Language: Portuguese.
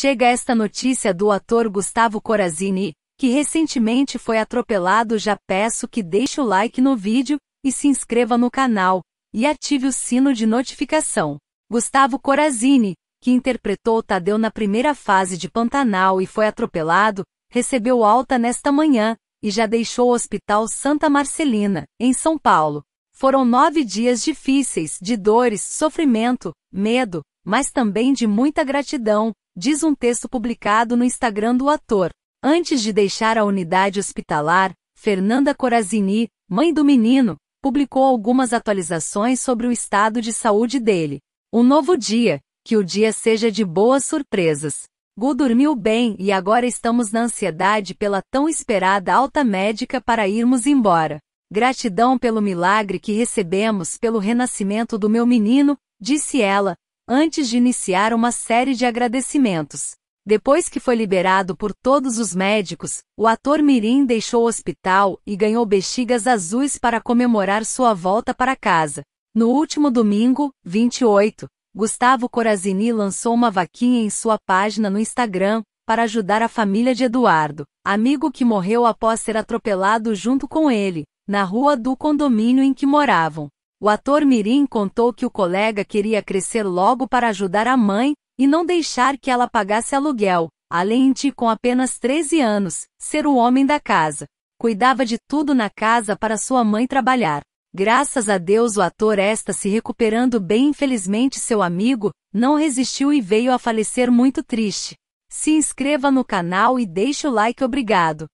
Chega esta notícia do ator Gustavo Corazini, que recentemente foi atropelado. Já peço que deixe o like no vídeo e se inscreva no canal e ative o sino de notificação. Gustavo Corazini, que interpretou Tadeu na primeira fase de Pantanal e foi atropelado, recebeu alta nesta manhã e já deixou o Hospital Santa Marcelina, em São Paulo. Foram nove dias difíceis, de dores, sofrimento, medo, mas também de muita gratidão, diz um texto publicado no Instagram do ator. Antes de deixar a unidade hospitalar, Fernanda Corazini, mãe do menino, publicou algumas atualizações sobre o estado de saúde dele. Um novo dia, que o dia seja de boas surpresas. Gu dormiu bem e agora estamos na ansiedade pela tão esperada alta médica para irmos embora. Gratidão pelo milagre que recebemos pelo renascimento do meu menino, disse ela, antes de iniciar uma série de agradecimentos. Depois que foi liberado por todos os médicos, o ator Mirim deixou o hospital e ganhou bexigas azuis para comemorar sua volta para casa. No último domingo, 28, Gustavo Corazini lançou uma vaquinha em sua página no Instagram para ajudar a família de Eduardo, amigo que morreu após ser atropelado junto com ele, na rua do condomínio em que moravam. O ator Mirim contou que o colega queria crescer logo para ajudar a mãe e não deixar que ela pagasse aluguel, além de, com apenas 13 anos, ser o homem da casa. Cuidava de tudo na casa para sua mãe trabalhar. Graças a Deus o ator está se recuperando bem. Infelizmente seu amigo não resistiu e veio a falecer muito triste. Se inscreva no canal e deixe o like. Obrigado.